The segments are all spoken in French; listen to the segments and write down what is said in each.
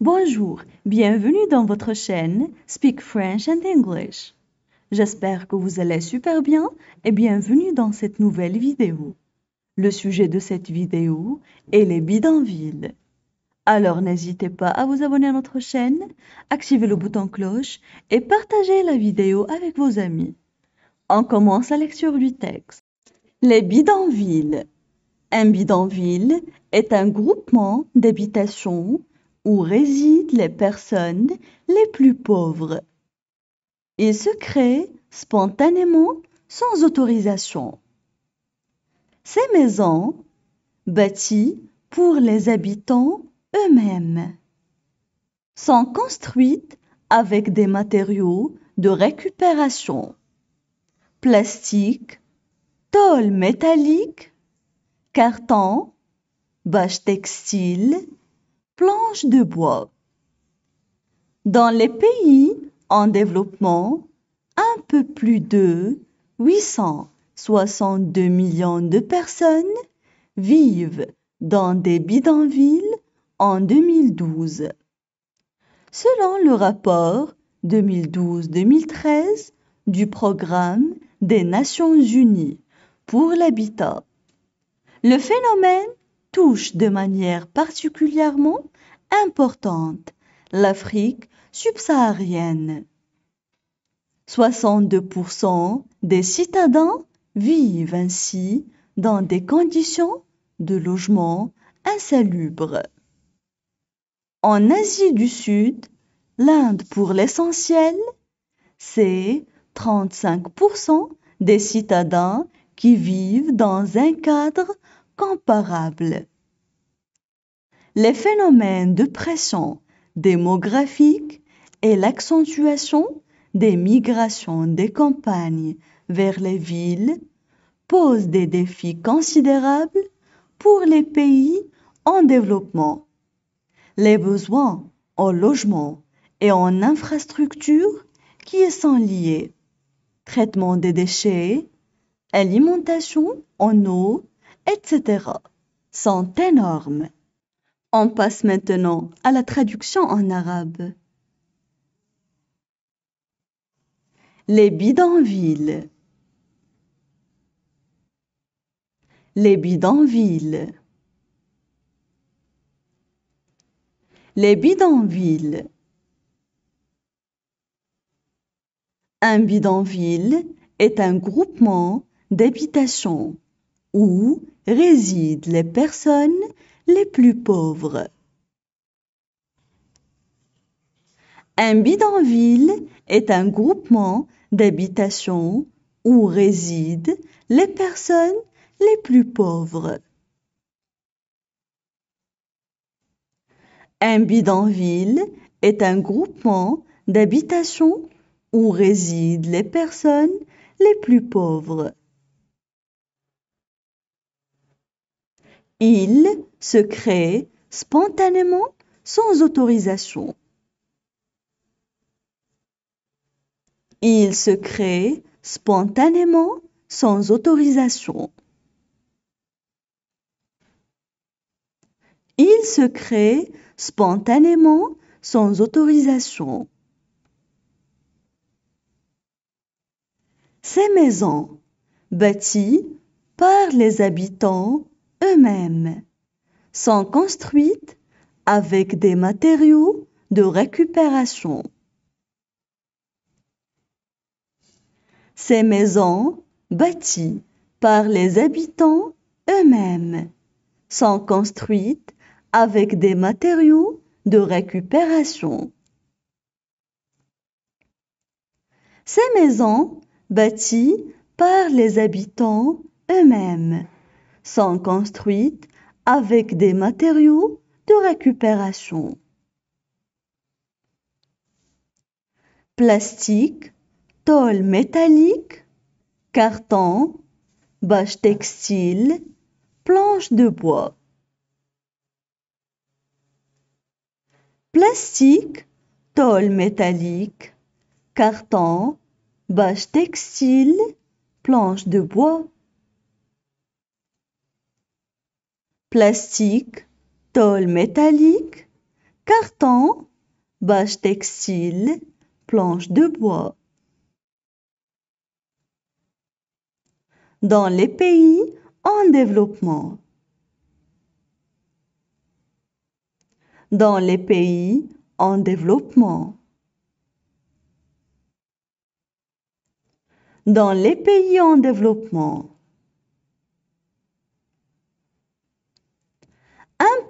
Bonjour, bienvenue dans votre chaîne Speak French and English. J'espère que vous allez super bien et bienvenue dans cette nouvelle vidéo. Le sujet de cette vidéo est les bidonvilles. Alors n'hésitez pas à vous abonner à notre chaîne, activer le bouton cloche et partager la vidéo avec vos amis. On commence la lecture du texte. Les bidonvilles. Un bidonville est un groupement d'habitations où résident les personnes les plus pauvres. et se créent spontanément sans autorisation. Ces maisons, bâties pour les habitants eux-mêmes, sont construites avec des matériaux de récupération, plastique, tôle métallique, carton, bâche textile, planches de bois. Dans les pays en développement, un peu plus de 862 millions de personnes vivent dans des bidonvilles en 2012. Selon le rapport 2012-2013 du programme des Nations Unies pour l'habitat, le phénomène touche de manière particulièrement importante l'Afrique subsaharienne. 62% des citadins vivent ainsi dans des conditions de logement insalubres. En Asie du Sud, l'Inde pour l'essentiel, c'est 35% des citadins qui vivent dans un cadre comparables. Les phénomènes de pression démographique et l'accentuation des migrations des campagnes vers les villes posent des défis considérables pour les pays en développement. Les besoins en logement et en infrastructures qui y sont liés, traitement des déchets, alimentation en eau, etc., sont énormes. On passe maintenant à la traduction en arabe. Les bidonvilles. Les bidonvilles. Les bidonvilles. Un bidonville est un groupement d'habitations ou, résident les personnes les plus pauvres. Un bidonville est un groupement d'habitations où résident les personnes les plus pauvres. Un bidonville est un groupement d'habitations où résident les personnes les plus pauvres. Il se crée spontanément sans autorisation. Il se crée spontanément sans autorisation. Il se crée spontanément sans autorisation. Ces maisons, bâties par les habitants eux-mêmes, sont construites avec des matériaux de récupération. Ces maisons, bâties par les habitants eux-mêmes, sont construites avec des matériaux de récupération. Ces maisons, bâties par les habitants eux-mêmes, sont construites avec des matériaux de récupération. Plastique, tôle métallique, carton, bâche textile, planche de bois. Plastique, tôle métallique, carton, bâche textile, planche de bois. plastique, tôle métallique, carton, bâche textile, planche de bois. Dans les pays en développement. Dans les pays en développement. Dans les pays en développement.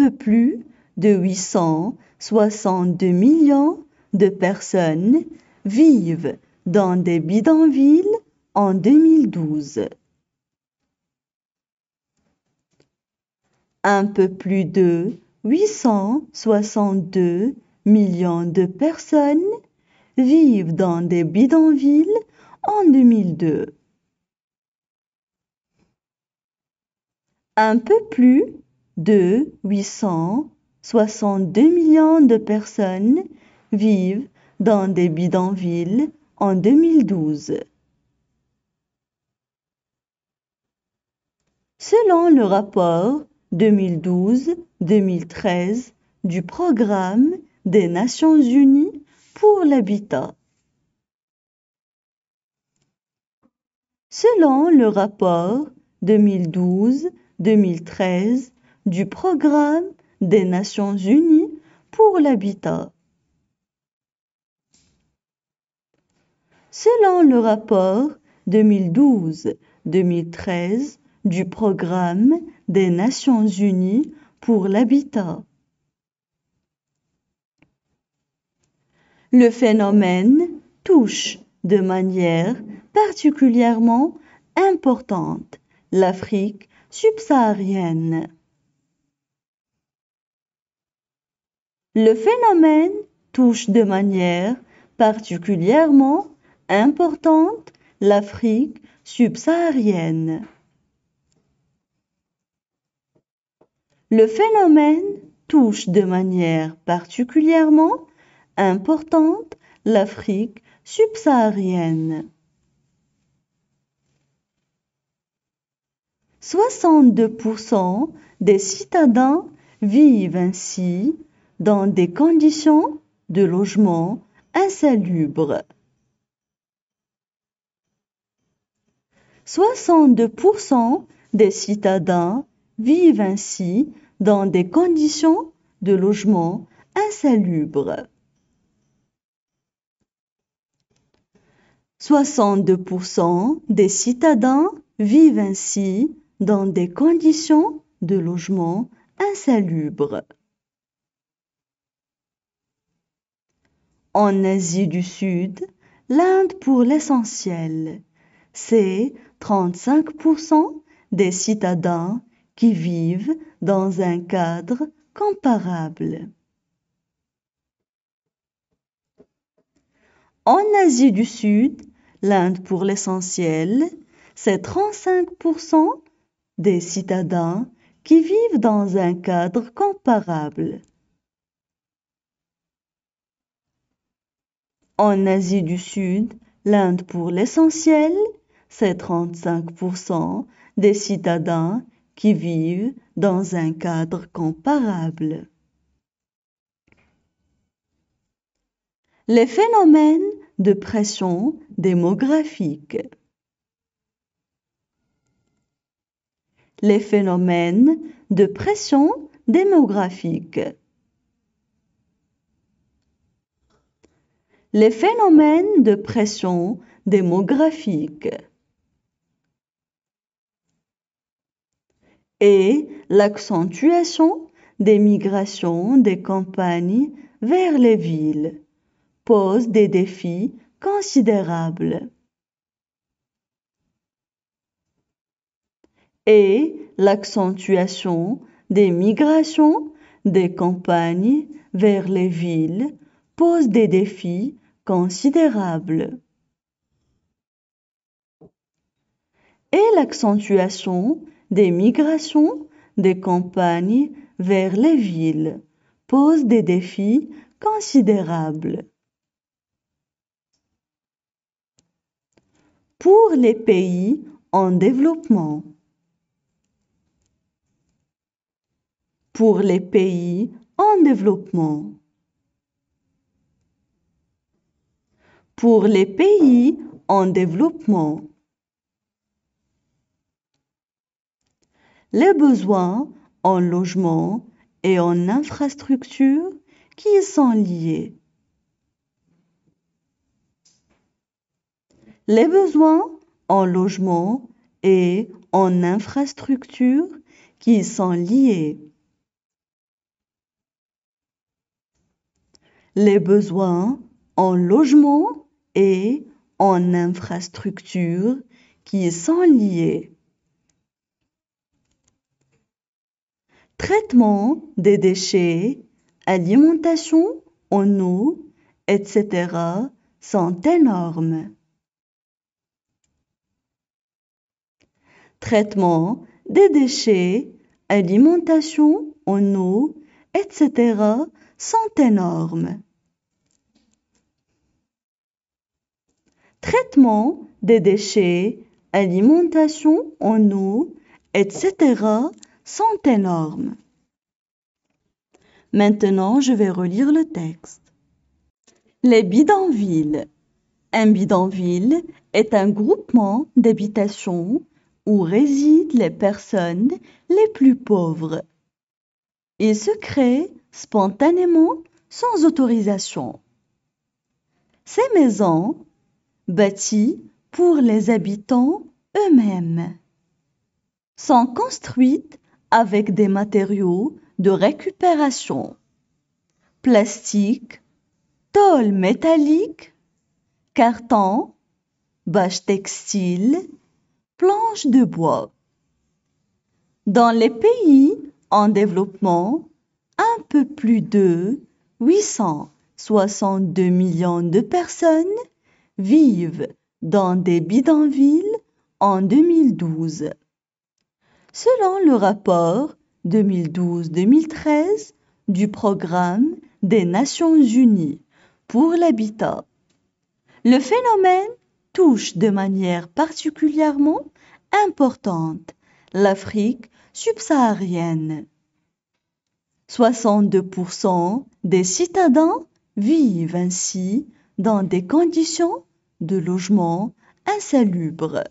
peu plus de 862 millions de personnes vivent dans des bidonvilles en 2012. Un peu plus de 862 millions de personnes vivent dans des bidonvilles en 2002. Un peu plus de 862 millions de personnes vivent dans des bidonvilles en 2012. Selon le rapport 2012-2013 du Programme des Nations Unies pour l'habitat. Selon le rapport 2012-2013 du Programme des Nations Unies pour l'habitat. Selon le rapport 2012-2013 du Programme des Nations Unies pour l'habitat, le phénomène touche de manière particulièrement importante l'Afrique subsaharienne. Le phénomène touche de manière particulièrement importante l'Afrique subsaharienne. Le phénomène touche de manière particulièrement importante l'Afrique subsaharienne. 62% des citadins vivent ainsi dans des conditions de logement insalubres. 62% des citadins vivent ainsi dans des conditions de logement insalubres. 62% des citadins vivent ainsi dans des conditions de logement insalubres. En Asie du Sud, l'Inde pour l'essentiel, c'est 35% des citadins qui vivent dans un cadre comparable. En Asie du Sud, l'Inde pour l'essentiel, c'est 35% des citadins qui vivent dans un cadre comparable. En Asie du Sud, l'Inde pour l'essentiel, c'est 35% des citadins qui vivent dans un cadre comparable. Les phénomènes de pression démographique. Les phénomènes de pression démographique les phénomènes de pression démographique et l'accentuation des migrations des campagnes vers les villes pose des défis considérables. Et l'accentuation des migrations des campagnes vers les villes pose des défis et l'accentuation des migrations des campagnes vers les villes pose des défis considérables. Pour les pays en développement. Pour les pays en développement. pour les pays en développement. Les besoins en logement et en infrastructures qui sont liés. Les besoins en logement et en infrastructures qui sont liés. Les besoins en logement et en infrastructures qui sont liées. Traitement des déchets, alimentation en eau, etc. sont énormes. Traitement des déchets, alimentation en eau, etc. sont énormes. traitement des déchets, alimentation en eau, etc. sont énormes. Maintenant, je vais relire le texte. Les bidonvilles. Un bidonville est un groupement d'habitations où résident les personnes les plus pauvres. Il se crée spontanément sans autorisation. Ces maisons bâtis pour les habitants eux-mêmes, sont construites avec des matériaux de récupération, plastique, tôle métallique, carton, bâche textile, planche de bois. Dans les pays en développement, un peu plus de 862 millions de personnes vivent dans des bidonvilles en 2012. Selon le rapport 2012-2013 du programme des Nations Unies pour l'habitat, le phénomène touche de manière particulièrement importante l'Afrique subsaharienne. 62% des citadins vivent ainsi dans des conditions de logements insalubres.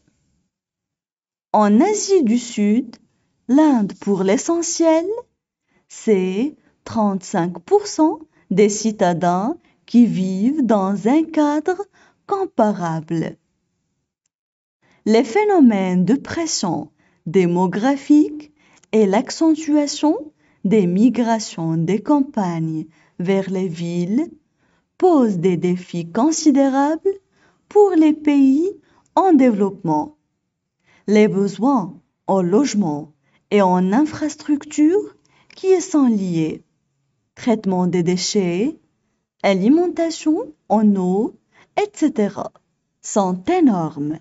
En Asie du Sud, l'Inde pour l'essentiel, c'est 35% des citadins qui vivent dans un cadre comparable. Les phénomènes de pression démographique et l'accentuation des migrations des campagnes vers les villes posent des défis considérables pour les pays en développement. Les besoins en logement et en infrastructure qui sont liés. Traitement des déchets, alimentation en eau, etc. sont énormes.